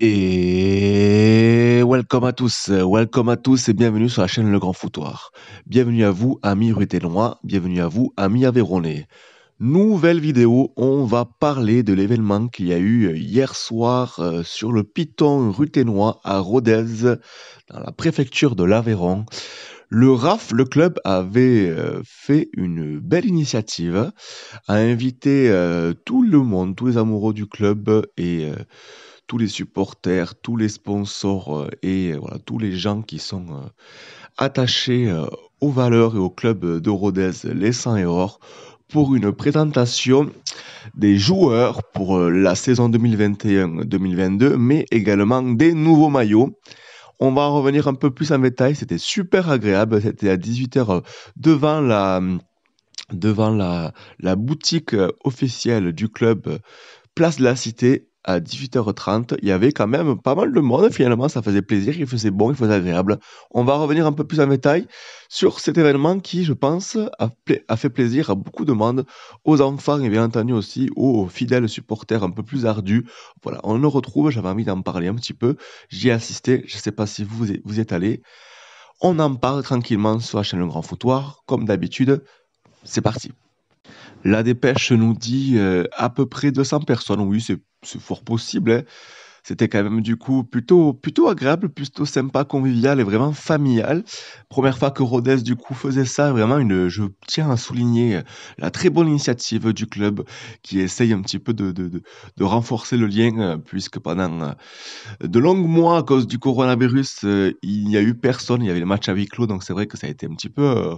Et welcome à tous, welcome à tous et bienvenue sur la chaîne Le Grand Foutoir. Bienvenue à vous, amis ruténois, bienvenue à vous, amis Aveyronais. Nouvelle vidéo, on va parler de l'événement qu'il y a eu hier soir euh, sur le Piton Ruténois à Rodez, dans la préfecture de l'Aveyron. Le RAF, le club, avait euh, fait une belle initiative, a invité euh, tout le monde, tous les amoureux du club et tous les supporters, tous les sponsors euh, et euh, tous les gens qui sont euh, attachés aux valeurs et au club de Rodez, les 100 et or, pour une présentation des joueurs pour la saison 2021-2022, mais également des nouveaux maillots. On va en revenir un peu plus en détail, c'était super agréable, c'était à 18h devant la devant la, la boutique officielle du club Place de la Cité à 18h30. Il y avait quand même pas mal de monde finalement, ça faisait plaisir, il faisait bon, il faisait agréable. On va revenir un peu plus en détail sur cet événement qui, je pense, a, fait plaisir à beaucoup de monde, aux enfants et bien entendu aussi aux fidèles supporters un peu plus ardus. Voilà, on le retrouve, j'avais envie d'en parler un petit peu. J'y ai assisté, je ne sais pas si vous vous êtes allés. On en parle tranquillement sur la chaîne Le Grand Foutoir, comme d'habitude. C'est parti. La dépêche nous dit euh, à peu près 200 personnes. Oui, c'est c'est fort possible. Hein. C'était quand même du coup plutôt, plutôt agréable, plutôt sympa, convivial et vraiment familial. Première fois que Rodez du coup faisait ça, vraiment une, je tiens à souligner euh, la très bonne initiative du club qui essaye un petit peu de, renforcer le lien euh, puisque pendant euh, de longs mois à cause du coronavirus, il n'y a eu personne, il y avait les matchs à huis clos donc c'est vrai que ça a été un petit peu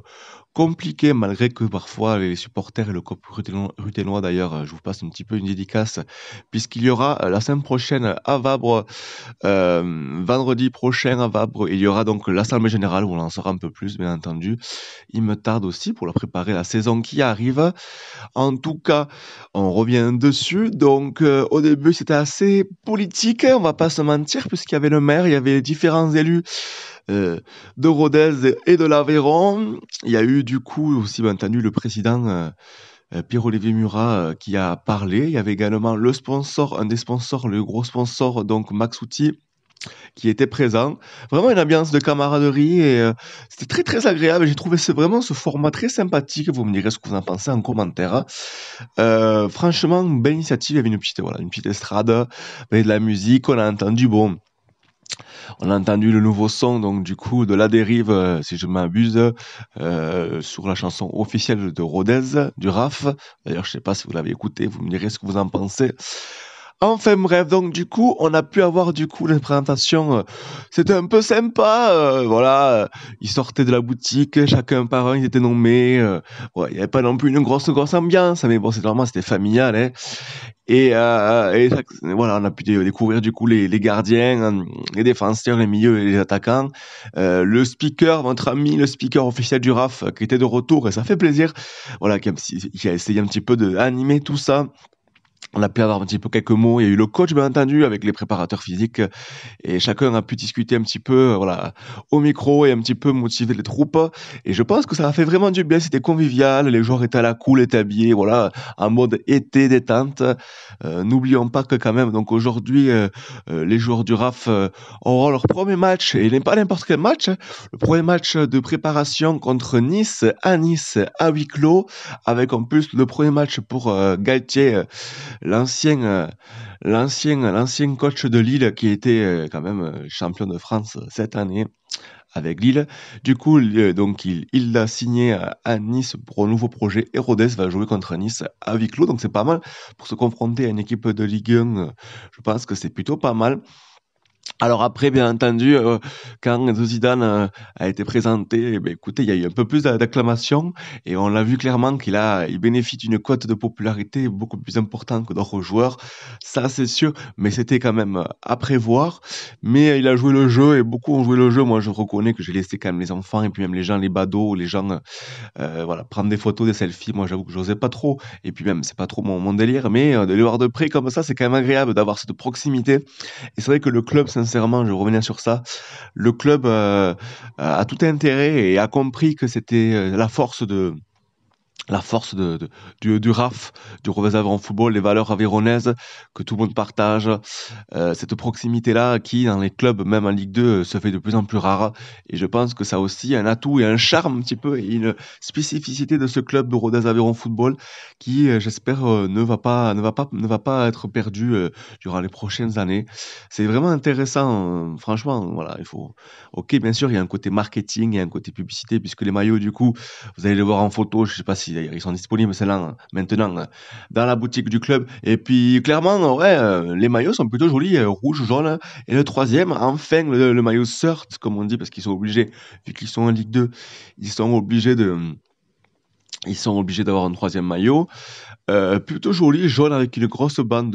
compliqué, malgré que parfois les supporters et le COP ruténois d'ailleurs, euh, je vous passe un petit peu une dédicace, puisqu'il y aura euh, la semaine prochaine à Vabre, euh, vendredi prochain à Vabre, il y aura donc l'Assemblée Générale où on en saura un peu plus, bien entendu. Il me tarde aussi pour la préparer la saison qui arrive. En tout cas, on revient dessus. Donc au début, c'était assez politique, on va pas se mentir, puisqu'il y avait le maire, il y avait différents élus. Euh, de Rodez et de l'Aveyron. Il y a eu du coup aussi bien entendu le président euh, Pierre-Olivier Murat euh, qui a parlé. Il y avait également le sponsor, un des sponsors, le gros sponsor, donc Max qui était présent. Vraiment une ambiance de camaraderie et c'était très très agréable. J'ai trouvé ce, vraiment ce format très sympathique. Vous me direz ce que vous en pensez en commentaire. Hein. Euh, franchement, belle initiative. Il y avait une petite, voilà, une petite estrade, de la musique. On a entendu, bon, on a entendu le nouveau son, donc du coup, de La Dérive, euh, si je m'abuse, euh, sur la chanson officielle de Rodez, du RAF. D'ailleurs, je ne sais pas si vous l'avez écouté, vous me direz ce que vous en pensez. Enfin bref, donc du coup, on a pu avoir du coup les présentations. Euh, c'était un peu sympa, euh, voilà. Euh, ils sortaient de la boutique, chacun par un, ils étaient nommés. ouais, il n'y avait pas non plus une grosse grosse ambiance, mais bon, c'est normal, c'était familial. Hein. Et, voilà, on a pu découvrir du coup les, gardiens, hein, les défenseurs, les milieux et les attaquants. le speaker, votre ami, le speaker officiel du RAF, qui était de retour et ça fait plaisir. Voilà, qui a, qui a essayé un petit peu d'animer tout ça on a pu avoir un petit peu quelques mots. Il y a eu le coach, bien entendu, avec les préparateurs physiques. Et chacun a pu discuter un petit peu, euh, voilà, au micro et un petit peu motiver les troupes. Et je pense que ça a fait vraiment du bien. C'était convivial. Les joueurs étaient à la cool, étaient habillés, voilà, en mode été détente. Euh, n'oublions pas que quand même, donc aujourd'hui, euh, les joueurs du RAF auront leur premier match. Et il n'est pas n'importe quel match. Hein. Le premier match de préparation contre Nice, à Nice, à huis clos. Avec en plus le premier match pour euh, Galtier euh, l'ancien, l'ancien, coach de Lille qui était euh, quand même euh, champion de France cette année avec Lille. Du coup, donc il, l'a signé à, Nice pour un nouveau projet. Herodes va jouer contre Nice à huis donc c'est pas mal pour se confronter à une équipe de Ligue 1. Je pense que c'est plutôt pas mal. Alors après, bien entendu, euh, quand Zidane euh, a été présenté, eh ben, écoutez, il y a eu un peu plus d'acclamation et on l'a vu clairement qu'il a, il bénéficie d'une cote de popularité beaucoup plus importante que d'autres joueurs. Ça, c'est sûr, mais c'était quand même à prévoir. Mais il a joué le jeu et beaucoup ont joué le jeu. Moi, je reconnais que j'ai laissé quand même les enfants et puis même les gens, les badauds, les gens, euh, voilà, prendre des photos, des selfies. Moi, j'avoue que je n'osais pas trop. Et puis même, c'est pas trop mon, mon délire, mais de les voir de près comme ça, c'est quand même agréable d'avoir cette proximité. Et c'est vrai que le club sincèrement, je reviens sur ça, le club euh, a tout intérêt et a compris que c'était euh, la force de, la force de, du, RAF, du Rodez Aveyron Football, les valeurs avéronaises que tout le monde partage, euh, cette proximité-là qui, dans les clubs, même en Ligue 2, euh, se fait de plus en plus rare. Et je pense que ça aussi un atout et un charme un petit peu, et une spécificité de ce club de Rodez Aveyron Football qui, euh, j'espère, ne, va pas, ne, va pas, ne va pas être perdu durant les prochaines années. C'est vraiment intéressant, franchement. Voilà, il faut... Ok, bien sûr, il y a un côté marketing, il y a un côté publicité, puisque les maillots, du coup, vous allez les voir en photo, je sais pas si d'ailleurs ils sont disponibles maintenant dans la boutique du club. Et puis clairement, ouais, euh, les maillots sont plutôt jolis, euh, rouge, jaune. Et le troisième, enfin le, maillot sort, comme on dit, parce qu'ils sont obligés, vu qu'ils sont en Ligue 2, ils sont obligés de ils sont obligés d'avoir un troisième maillot. Euh, plutôt joli, jaune avec une grosse bande.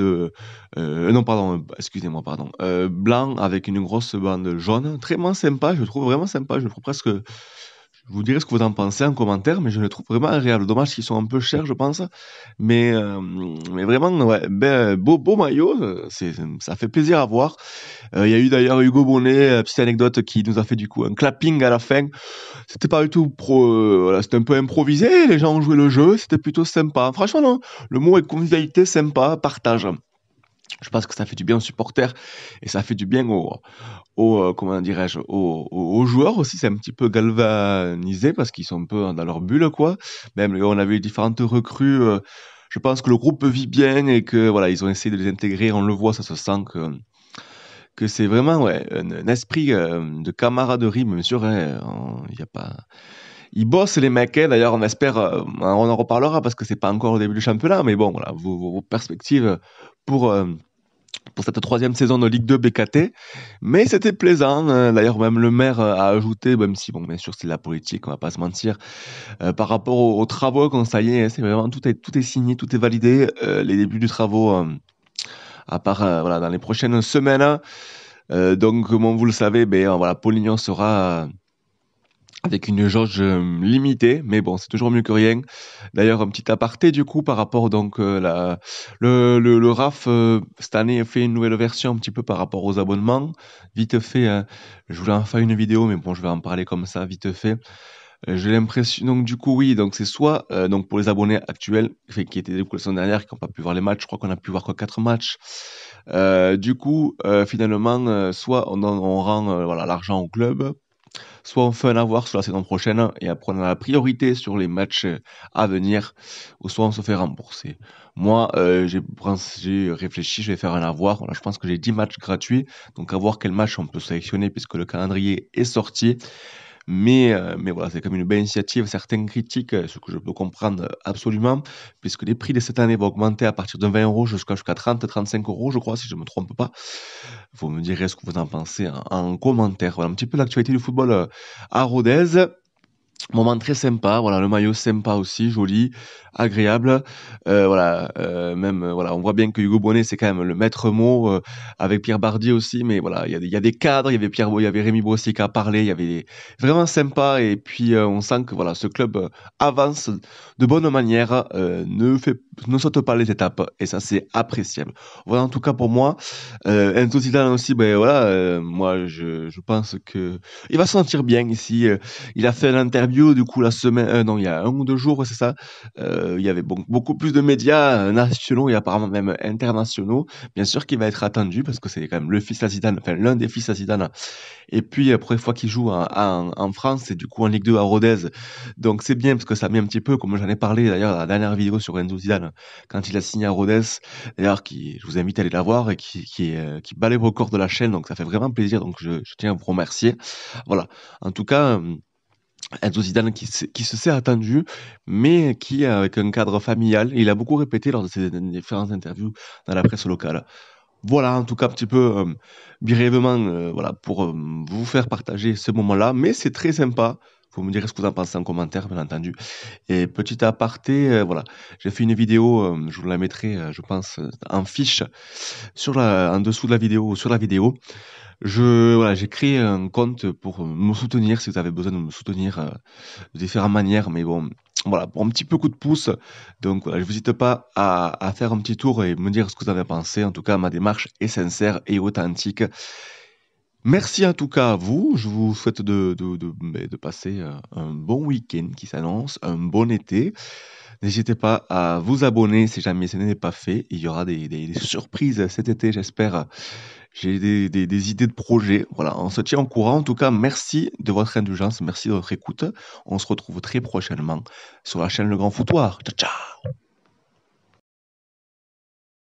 non, pardon, excusez-moi, pardon. blanc avec une grosse bande jaune. Très sympa, je trouve vraiment sympa. Je le trouve presque vous direz ce que vous en pensez en commentaire, mais je le trouve vraiment réel Dommage qu'ils sont un peu chers, je pense. Mais, euh, mais vraiment, ben, beau, beau maillot, euh, ça fait plaisir à voir. Euh, il y a eu d'ailleurs Hugo Bonnet, petite anecdote, qui nous a fait du coup un clapping à la fin. C'était pas du tout pro, un peu improvisé. Les gens ont joué le jeu, c'était plutôt sympa. Franchement, le mot est convivialité, sympa, partage. Je pense que ça fait du bien aux supporters et ça fait du bien aux, aux euh, comment dirais-je, aux, joueurs aussi. C'est un petit peu galvanisé parce qu'ils sont un peu dans leur bulle, quoi. Même on avait eu différentes recrues. Euh, je pense que le groupe vit bien et que voilà, ils ont essayé de les intégrer. On le voit, ça se sent que que c'est vraiment ouais, un, esprit euh, de camaraderie, bien sûr. Hein. Il n'y a pas ils bosse les mecs. Hein. D'ailleurs, on espère, euh, on en reparlera parce que c'est pas encore au début du championnat, mais bon, voilà, vos, perspectives pour. Euh, pour cette troisième saison de Ligue 2 BKT. Mais c'était plaisant. Hein. D'ailleurs, même le maire a ajouté, même si, bon, bien sûr, c'est la politique, on va pas se mentir, euh, par rapport aux, travaux, quand ça y est, hein, c'est vraiment tout est, tout est signé, tout est validé. les débuts du travaux, à part voilà, dans les prochaines semaines. donc, comme vous le savez, ben, voilà, Polignon sera avec une jauge euh, limitée, mais bon, c'est toujours mieux que rien. D'ailleurs, un petit aparté du coup par rapport donc euh, la, le, le, RAF euh, cette année fait une nouvelle version un petit peu par rapport aux abonnements. Vite fait, hein. je voulais en faire une vidéo, mais bon, je vais en parler comme ça vite fait. J'ai l'impression donc du coup oui donc c'est soit donc pour les abonnés actuels qui étaient du coup la dernière qui n'ont pas pu voir les matchs je crois qu'on a pu voir quoi, quatre matchs du coup finalement soit on, on rend voilà l'argent au club soit on fait un avoir sur la saison prochaine et à prendre la priorité sur les matchs à venir, ou soit on se fait rembourser. Moi, euh, j'ai réfléchi, je vais faire un avoir. je pense que j'ai 10 matchs gratuits, donc à voir quel match on peut sélectionner puisque le calendrier est sorti. Mais, euh, mais voilà, c'est comme une belle initiative. Certaines critiques, euh, ce que je peux comprendre euh, absolument, puisque les prix de cette année vont augmenter à partir de 20 euros jusqu'à 30, 35 euros, je crois, si je me trompe pas. Vous me direz ce que vous en pensez en, en commentaire. Voilà un petit peu l'actualité du football à Rodez. Moment très sympa, voilà, le maillot sympa aussi, joli, agréable. Euh, voilà, euh, même euh, voilà, on voit bien que Hugo Bonnet c'est quand même le maître mot avec Pierre Bardi aussi, mais voilà, il y, y, a des cadres, il y avait Pierre, il y avait Rémi Brossier qui a parlé, il y avait vraiment sympa et puis on sent que voilà, ce club avance de bonne manière, ne fait, ne saute pas les étapes et ça c'est appréciable. Voilà en tout cas pour moi, euh, Enzo aussi, ben voilà, moi je, je pense que il va se sentir bien ici. Il a fait l'interview du coup, la semaine, euh, non, il y a un ou deux jours, c'est ça, euh, il y avait beaucoup plus de médias euh, nationaux et apparemment même internationaux, bien sûr, qu'il va être attendu parce que c'est quand même le fils Zidane, enfin, l'un des fils à Zidane. Et puis, la première fois qu'il joue en, France, et du coup en Ligue 2 à Rodez. Donc, c'est bien parce que ça met un petit peu, comme j'en ai parlé d'ailleurs dans la dernière vidéo sur Renzo Zidane, quand il a signé à Rodez, d'ailleurs, qui, je vous invite à aller la voir et qui, qui, qui bat les records de la chaîne. Donc, ça fait vraiment plaisir. Donc, je, je tiens à vous remercier. Voilà. En tout cas, un Zidane qui se, qui se s'est attendu, mais qui, avec un cadre familial, il a beaucoup répété lors de ses différentes interviews dans la presse locale. Voilà, en tout cas, un petit peu euh, brièvement, euh, voilà, pour euh, vous faire partager ce moment-là. Mais c'est très sympa, vous me direz ce que vous en pensez en commentaire, bien entendu. Et petit aparté, euh, voilà, j'ai fait une vidéo, euh, je vous la mettrai, euh, je pense, en fiche sur la, en dessous de la vidéo, sur la vidéo. Je voilà, j'ai créé un compte pour me soutenir si vous avez besoin de me soutenir de différentes manières, mais bon, voilà, pour un petit peu coup de pouce. Donc je vous hésite pas à, à faire un petit tour et me dire ce que vous avez pensé. En tout cas, ma démarche est sincère et authentique. Merci en tout cas à vous. Je vous souhaite de, ben, passer euh, un bon week-end qui s'annonce, un bon été. N'hésitez pas à vous abonner si jamais ce n'est pas fait. Il y aura des, surprises cet été, j'espère. J'ai des, idées de projets. Voilà, on se tient en courant. En tout cas, merci de votre indulgence, merci de votre écoute. On se retrouve très prochainement sur la chaîne Le Grand Foutoir. Ciao, ciao